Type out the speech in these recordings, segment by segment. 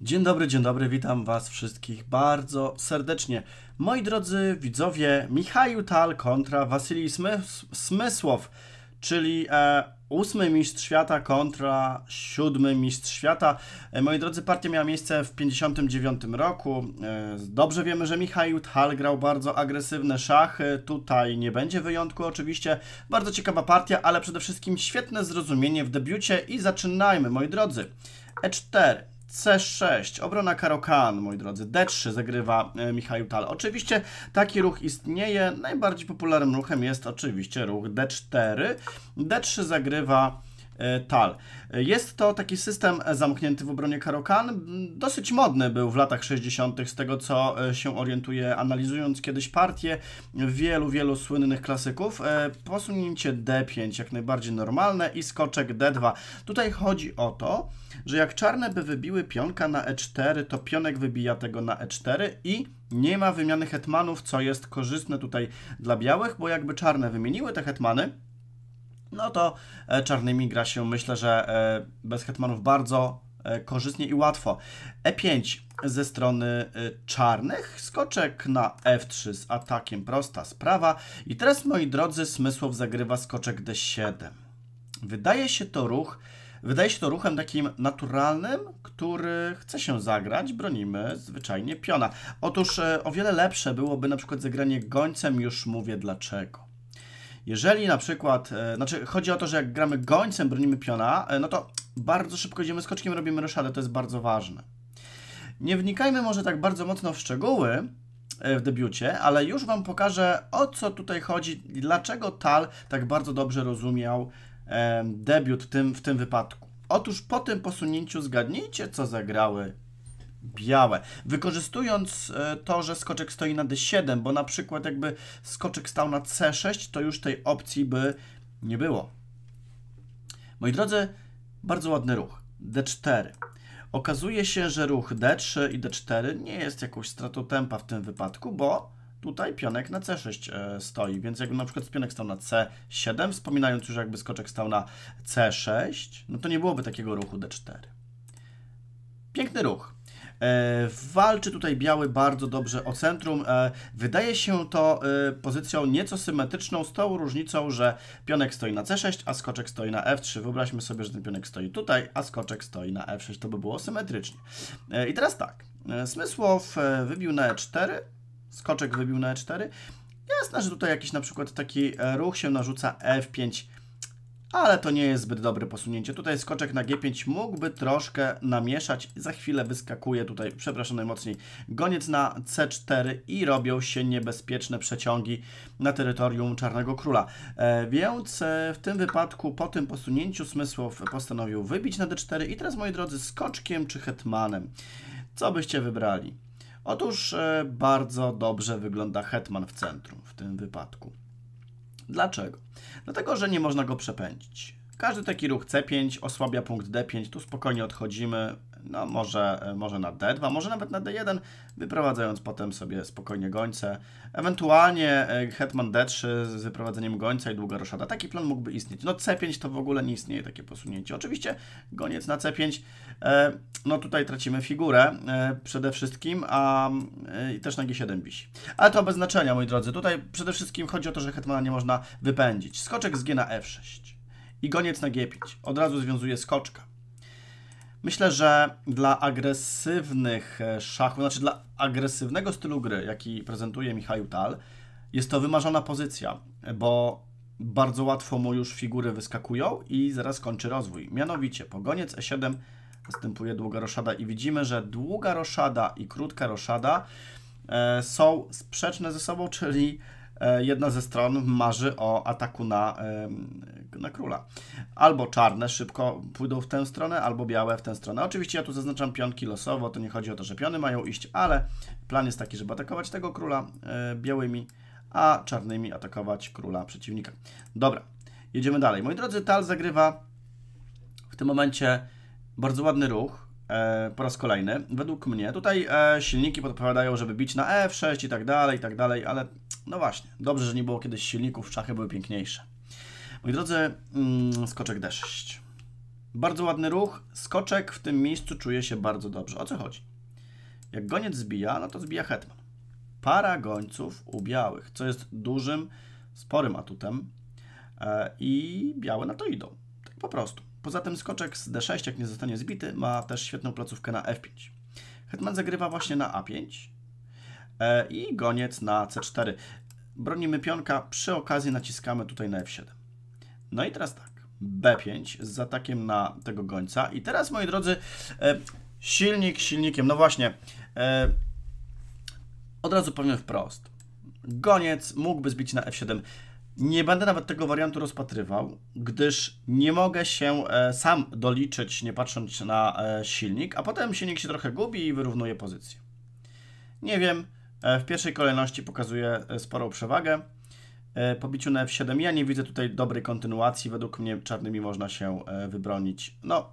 Dzień dobry, dzień dobry, witam Was wszystkich bardzo serdecznie. Moi drodzy widzowie, Michał Tal kontra Wasilij Smy Smysłow, czyli e, ósmy mistrz świata kontra siódmy mistrz świata. E, moi drodzy, partia miała miejsce w 1959 roku. E, dobrze wiemy, że Michał Tal grał bardzo agresywne szachy. Tutaj nie będzie wyjątku oczywiście. Bardzo ciekawa partia, ale przede wszystkim świetne zrozumienie w debiucie i zaczynajmy, moi drodzy. E4, C6, obrona Karokan, moi drodzy. D3 zagrywa e, Michał Tal. Oczywiście taki ruch istnieje. Najbardziej popularnym ruchem jest oczywiście ruch D4. D3 zagrywa E, tal. Jest to taki system zamknięty w obronie Karokan. Dosyć modny był w latach 60., z tego co e, się orientuję, analizując kiedyś partie wielu, wielu słynnych klasyków. E, posunięcie D5 jak najbardziej normalne i skoczek D2. Tutaj chodzi o to, że jak czarne by wybiły pionka na E4, to pionek wybija tego na E4 i nie ma wymiany hetmanów, co jest korzystne tutaj dla białych, bo jakby czarne wymieniły te hetmany, no to e, czarnymi gra się myślę, że e, bez hetmanów bardzo e, korzystnie i łatwo. E5 ze strony czarnych, skoczek na F3 z atakiem, prosta sprawa. I teraz, moi drodzy, Smysłow zagrywa skoczek D7. Wydaje się to ruch, wydaje się to ruchem takim naturalnym, który chce się zagrać, bronimy zwyczajnie piona. Otóż o wiele lepsze byłoby na przykład zagranie gońcem, już mówię dlaczego. Jeżeli na przykład, e, znaczy chodzi o to, że jak gramy gońcem, bronimy piona, e, no to bardzo szybko idziemy skoczkiem, robimy roszadę, to jest bardzo ważne. Nie wnikajmy może tak bardzo mocno w szczegóły e, w debiucie, ale już Wam pokażę o co tutaj chodzi, dlaczego Tal tak bardzo dobrze rozumiał debiut w tym, w tym wypadku. Otóż po tym posunięciu zgadnijcie, co zagrały białe. Wykorzystując e, to, że skoczek stoi na D7, bo na przykład jakby skoczek stał na C6, to już tej opcji by nie było. Moi drodzy, bardzo ładny ruch. D4. Okazuje się, że ruch D3 i D4 nie jest jakąś stratą tempa w tym wypadku, bo tutaj pionek na C6 e, stoi, więc jakby na przykład pionek stał na C7, wspominając już jakby skoczek stał na C6, no to nie byłoby takiego ruchu D4. Piękny ruch. E, walczy tutaj biały bardzo dobrze o centrum. E, wydaje się to e, pozycją nieco symetryczną z tą różnicą, że pionek stoi na C6, a skoczek stoi na F3. Wyobraźmy sobie, że ten pionek stoi tutaj, a skoczek stoi na F6. To by było symetrycznie. I teraz tak. Smysłow wybił na E4, skoczek wybił na E4. Jasne, że tutaj jakiś na przykład taki ruch się narzuca F5 ale to nie jest zbyt dobre posunięcie. Tutaj skoczek na G5 mógłby troszkę namieszać. Za chwilę wyskakuje tutaj, przepraszam najmocniej, goniec na C4 i robią się niebezpieczne przeciągi na terytorium Czarnego Króla. E, więc e, w tym wypadku po tym posunięciu Smysłow postanowił wybić na D4 i teraz, moi drodzy, skoczkiem czy hetmanem. Co byście wybrali? Otóż e, bardzo dobrze wygląda hetman w centrum w tym wypadku. Dlaczego? Dlatego, że nie można go przepędzić. Każdy taki ruch C5 osłabia punkt D5, tu spokojnie odchodzimy, no może, może na D2, może nawet na D1, wyprowadzając potem sobie spokojnie gońce. Ewentualnie e, hetman D3 z wyprowadzeniem gońca i długa roszada. Taki plan mógłby istnieć. No C5 to w ogóle nie istnieje takie posunięcie. Oczywiście goniec na C5, e, no tutaj tracimy figurę e, przede wszystkim, a też na G7 wisi. Ale to bez znaczenia, moi drodzy. Tutaj przede wszystkim chodzi o to, że hetmana nie można wypędzić. Skoczek z G na F6 i goniec na G5. Od razu związuje skoczka. Myślę, że dla agresywnych e, szachów, znaczy dla agresywnego stylu gry, jaki prezentuje Michał Tal, jest to wymarzona pozycja, bo bardzo łatwo mu już figury wyskakują i zaraz kończy rozwój. Mianowicie pogoniec E7 następuje długa roszada i widzimy, że długa roszada i krótka roszada e, są sprzeczne ze sobą, czyli E, jedna ze stron marzy o ataku na, e, na króla. Albo czarne szybko pójdą w tę stronę, albo białe w tę stronę. Oczywiście ja tu zaznaczam pionki losowo, to nie chodzi o to, że piony mają iść, ale plan jest taki, żeby atakować tego króla e, białymi, a czarnymi atakować króla przeciwnika. Dobra, jedziemy dalej. Moi drodzy, Tal zagrywa w tym momencie bardzo ładny ruch e, po raz kolejny, według mnie, tutaj e, silniki podpowiadają, żeby bić na F6 i tak dalej, i tak dalej, ale no właśnie, dobrze, że nie było kiedyś silników, szachy były piękniejsze. Moi drodzy, mm, skoczek D6. Bardzo ładny ruch, skoczek w tym miejscu czuje się bardzo dobrze. O co chodzi? Jak goniec zbija, no to zbija hetman. Para gońców u białych, co jest dużym, sporym atutem e, i białe na to idą. Tak po prostu. Poza tym skoczek z D6, jak nie zostanie zbity, ma też świetną placówkę na F5. Hetman zagrywa właśnie na A5 e, i goniec na C4. Bronimy pionka, przy okazji naciskamy tutaj na F7. No i teraz tak, B5 z atakiem na tego gońca. I teraz, moi drodzy, e, silnik silnikiem. No właśnie, e, od razu powiem wprost. Goniec mógłby zbić na F7. Nie będę nawet tego wariantu rozpatrywał, gdyż nie mogę się e, sam doliczyć, nie patrząc na e, silnik, a potem silnik się trochę gubi i wyrównuje pozycję. Nie wiem, e, w pierwszej kolejności pokazuje sporą przewagę. Po biciu na F7 ja nie widzę tutaj dobrej kontynuacji. Według mnie czarnymi można się wybronić. No,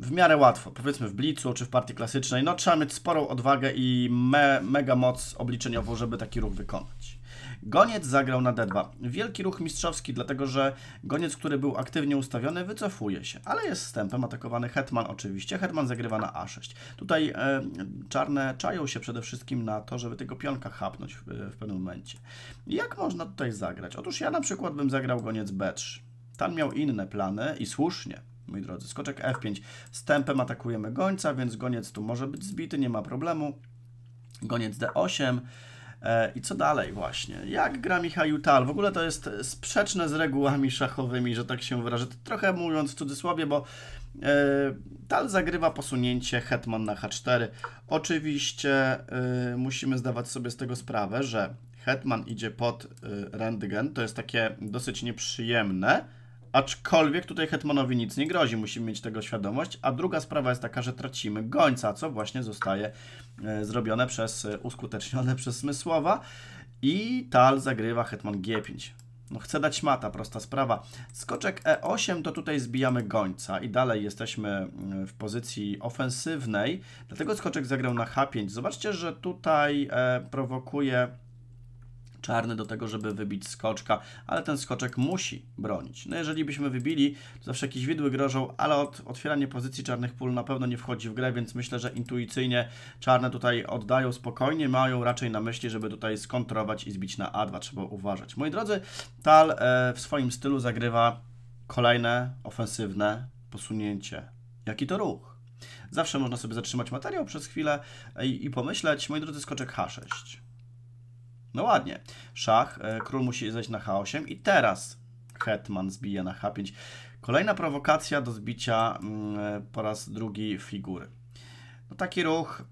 w miarę łatwo. Powiedzmy w blicu czy w partii klasycznej. No, trzeba mieć sporą odwagę i me mega moc obliczeniową, żeby taki ruch wykonać. Goniec zagrał na D2. Wielki ruch mistrzowski, dlatego że goniec, który był aktywnie ustawiony, wycofuje się, ale jest wstępem atakowany hetman oczywiście. Hetman zagrywa na A6. Tutaj e, czarne czają się przede wszystkim na to, żeby tego pionka chapnąć w, e, w pewnym momencie. Jak można tutaj zagrać? Otóż ja na przykład bym zagrał goniec B3. Tan miał inne plany i słusznie moi drodzy. Skoczek F5. Stępem atakujemy gońca, więc goniec tu może być zbity, nie ma problemu. Goniec D8. E, I co dalej właśnie? Jak gra Michał Tal? W ogóle to jest sprzeczne z regułami szachowymi, że tak się wyrażę. Trochę mówiąc w cudzysłowie, bo e, Tal zagrywa posunięcie hetman na h4. Oczywiście e, musimy zdawać sobie z tego sprawę, że hetman idzie pod rentgen. To jest takie dosyć nieprzyjemne, aczkolwiek tutaj hetmanowi nic nie grozi. Musimy mieć tego świadomość. A druga sprawa jest taka, że tracimy gońca, co właśnie zostaje E, zrobione przez, e, uskutecznione przez Smysłowa i tal zagrywa hetman g5. No, chce dać mata, prosta sprawa. Skoczek e8 to tutaj zbijamy gońca i dalej jesteśmy e, w pozycji ofensywnej, dlatego skoczek zagrał na h5. Zobaczcie, że tutaj e, prowokuje czarny do tego, żeby wybić skoczka, ale ten skoczek musi bronić. No jeżeli byśmy wybili, to zawsze jakieś widły grożą, ale od otwieranie pozycji czarnych pól na pewno nie wchodzi w grę, więc myślę, że intuicyjnie czarne tutaj oddają spokojnie, mają raczej na myśli, żeby tutaj skontrować i zbić na A2, trzeba uważać. Moi drodzy, Tal e, w swoim stylu zagrywa kolejne ofensywne posunięcie. Jaki to ruch? Zawsze można sobie zatrzymać materiał przez chwilę i, i pomyśleć, moi drodzy, skoczek H6. No ładnie. Szach, e, król musi zejść na h8 i teraz hetman zbije na h5. Kolejna prowokacja do zbicia mm, e, po raz drugi figury. No taki ruch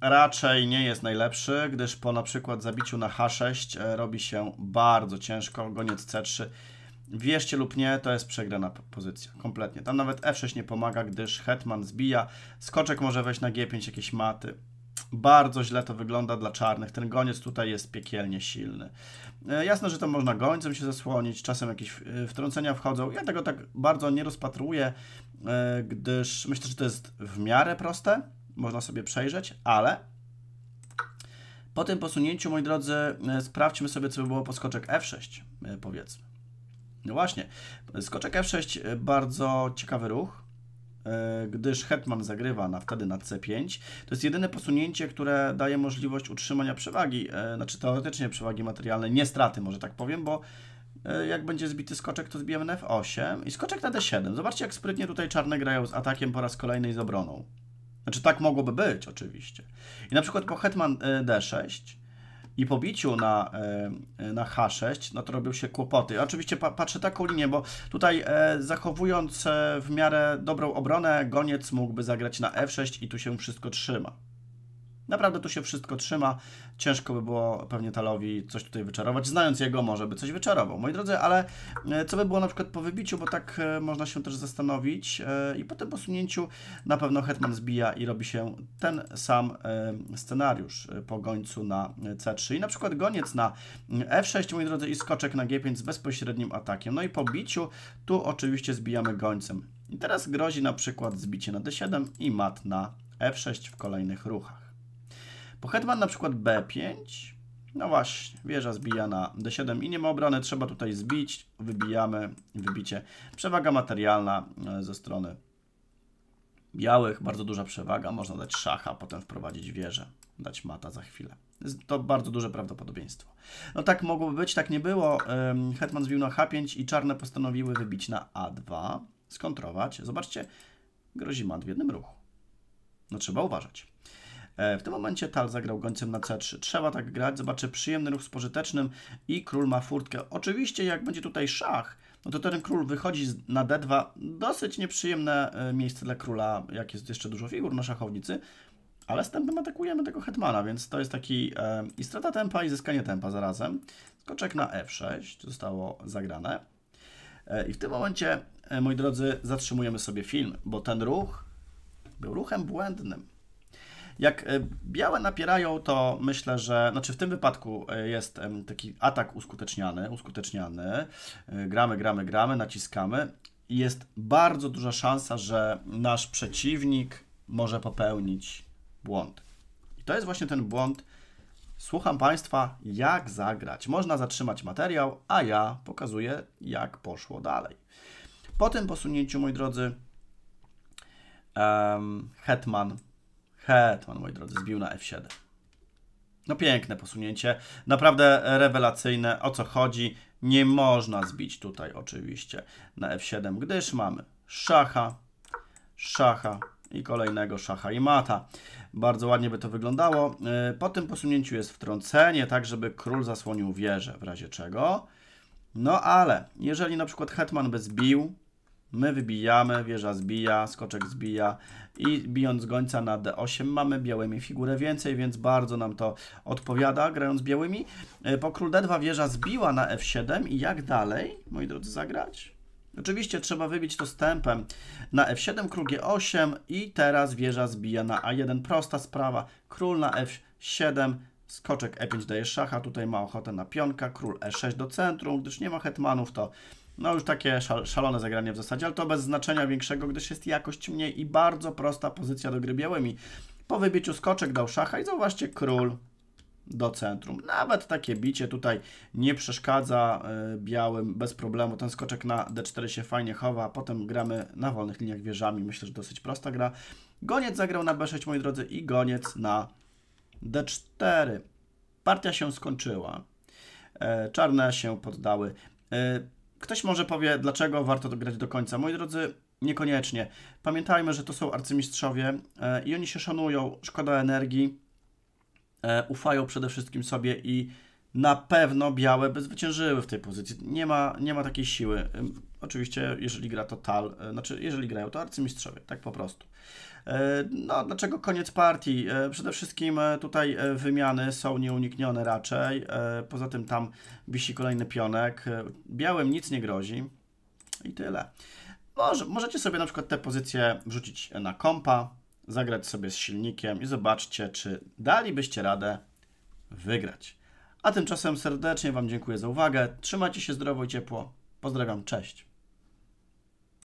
raczej nie jest najlepszy, gdyż po na przykład zabiciu na h6 e, robi się bardzo ciężko. Goniec c3 Wierzcie lub nie, to jest przegrana pozycja. Kompletnie. Tam nawet F6 nie pomaga, gdyż hetman zbija. Skoczek może wejść na G5, jakieś maty. Bardzo źle to wygląda dla czarnych. Ten goniec tutaj jest piekielnie silny. E, jasne, że to można gońcem się zasłonić, czasem jakieś e, wtrącenia wchodzą. Ja tego tak bardzo nie rozpatruję, e, gdyż myślę, że to jest w miarę proste. Można sobie przejrzeć, ale po tym posunięciu, moi drodzy, sprawdźmy sobie, co by było po skoczek F6, powiedzmy. No właśnie, skoczek F6 bardzo ciekawy ruch E, gdyż hetman zagrywa na, wtedy na c5. To jest jedyne posunięcie, które daje możliwość utrzymania przewagi, e, znaczy teoretycznie przewagi materialnej, nie straty, może tak powiem, bo e, jak będzie zbity skoczek, to zbijemy na f8 i skoczek na d7. Zobaczcie, jak sprytnie tutaj czarne grają z atakiem po raz kolejny i z obroną. Znaczy tak mogłoby być oczywiście. I na przykład po hetman d6 i pobiciu na, e, na H6, no to robią się kłopoty. Oczywiście patrzę taką linię, bo tutaj e, zachowując e, w miarę dobrą obronę, goniec mógłby zagrać na F6 i tu się wszystko trzyma. Naprawdę tu się wszystko trzyma. Ciężko by było pewnie Talowi coś tutaj wyczarować. Znając jego, może by coś wyczarował. Moi drodzy, ale e, co by było na przykład po wybiciu, bo tak e, można się też zastanowić e, i po tym posunięciu na pewno Hetman zbija i robi się ten sam scenariusz po gońcu na C3 i na przykład goniec na F6, moi drodzy, i skoczek na G5 z bezpośrednim atakiem. No i po biciu tu oczywiście zbijamy gońcem. I teraz grozi na przykład zbicie na D7 i mat na F6 w kolejnych ruchach. Po hetman na przykład b5. No właśnie, wieża zbija na d7 i nie ma obrony, trzeba tutaj zbić, wybijamy, wybicie. Przewaga materialna e, ze strony białych, bardzo duża przewaga, można dać szacha, potem wprowadzić wieżę, dać mata za chwilę. To bardzo duże prawdopodobieństwo. No tak mogłoby być, tak nie było. Hetman zbił na h5 i czarne postanowiły wybić na a2, skontrować. Zobaczcie, grozi mat w jednym ruchu. No trzeba uważać. E, w tym momencie tal zagrał gońcem na c3. Trzeba tak grać, zobaczę przyjemny ruch z pożytecznym i król ma furtkę. Oczywiście jak będzie tutaj szach, no to ten król wychodzi na d2. Dosyć nieprzyjemne e, miejsce dla króla, jak jest jeszcze dużo figur na szachownicy, ale z tempem atakujemy tego hetmana, więc to jest taki e, i strata tempa i zyskanie tempa zarazem. Skoczek na f6 zostało zagrane. E, I w tym momencie, e, moi drodzy, zatrzymujemy sobie film, bo ten ruch był ruchem błędnym. Jak e, białe napierają, to myślę, że znaczy w tym wypadku e, jest taki atak uskuteczniany, uskuteczniany. E, gramy, gramy, gramy, naciskamy. I jest bardzo duża szansa, że nasz przeciwnik może popełnić błąd. I to jest właśnie ten błąd. Słucham Państwa, jak zagrać. Można zatrzymać materiał, a ja pokazuję, jak poszło dalej. Po tym posunięciu, moi drodzy, Hetman Hetman, moi drodzy, zbił na F7. No piękne posunięcie, naprawdę rewelacyjne, o co chodzi. Nie można zbić tutaj oczywiście na F7, gdyż mamy szacha, szacha i kolejnego szacha i mata. Bardzo ładnie by to wyglądało. Y, po tym posunięciu jest wtrącenie, tak żeby król zasłonił wieżę, w razie czego. No ale, jeżeli na przykład hetman by zbił, My wybijamy, wieża zbija, skoczek zbija i bijąc gońca na d8 mamy białymi figurę więcej, więc bardzo nam to odpowiada grając białymi. E, po król d2 wieża zbiła na f7 i jak dalej, moi drodzy, zagrać? Oczywiście trzeba wybić to stępem na f7, król g8 i teraz wieża zbija na a1. Prosta sprawa, król na f7, skoczek e5 daje szacha, tutaj ma ochotę na pionka, król e6 do centrum, gdyż nie ma hetmanów, to no już takie szalone zagranie w zasadzie, ale to bez znaczenia większego, gdyż jest jakość mniej i bardzo prosta pozycja do gry białymi. Po wybiciu skoczek dał szacha i zauważcie król do centrum. Nawet takie bicie tutaj nie przeszkadza e, białym bez problemu. Ten skoczek na d4 się fajnie chowa, potem gramy na wolnych liniach wieżami. Myślę, że dosyć prosta gra. Goniec zagrał na b6, moi drodzy, i goniec na d4. Partia się skończyła. E, czarne się poddały. E, Ktoś może powie, dlaczego warto to grać do końca. Moi drodzy, niekoniecznie. Pamiętajmy, że to są arcymistrzowie e, i oni się szanują, szkoda energii, e, ufają przede wszystkim sobie i na pewno białe by zwyciężyły w tej pozycji. Nie ma, nie ma takiej siły. Oczywiście, jeżeli gra to tal, e, znaczy jeżeli grają to arcymistrzowie, tak po prostu. E, no, dlaczego koniec partii? E, przede wszystkim e, tutaj wymiany są nieuniknione raczej. Poza tym tam wisi kolejny pionek. Białym nic nie grozi. I tyle. Może, możecie sobie na przykład te pozycje wrzucić na kompa, zagrać sobie z silnikiem i zobaczcie, czy dalibyście radę wygrać. A tymczasem serdecznie Wam dziękuję za uwagę. Trzymajcie się zdrowo i ciepło. Pozdrawiam, cześć.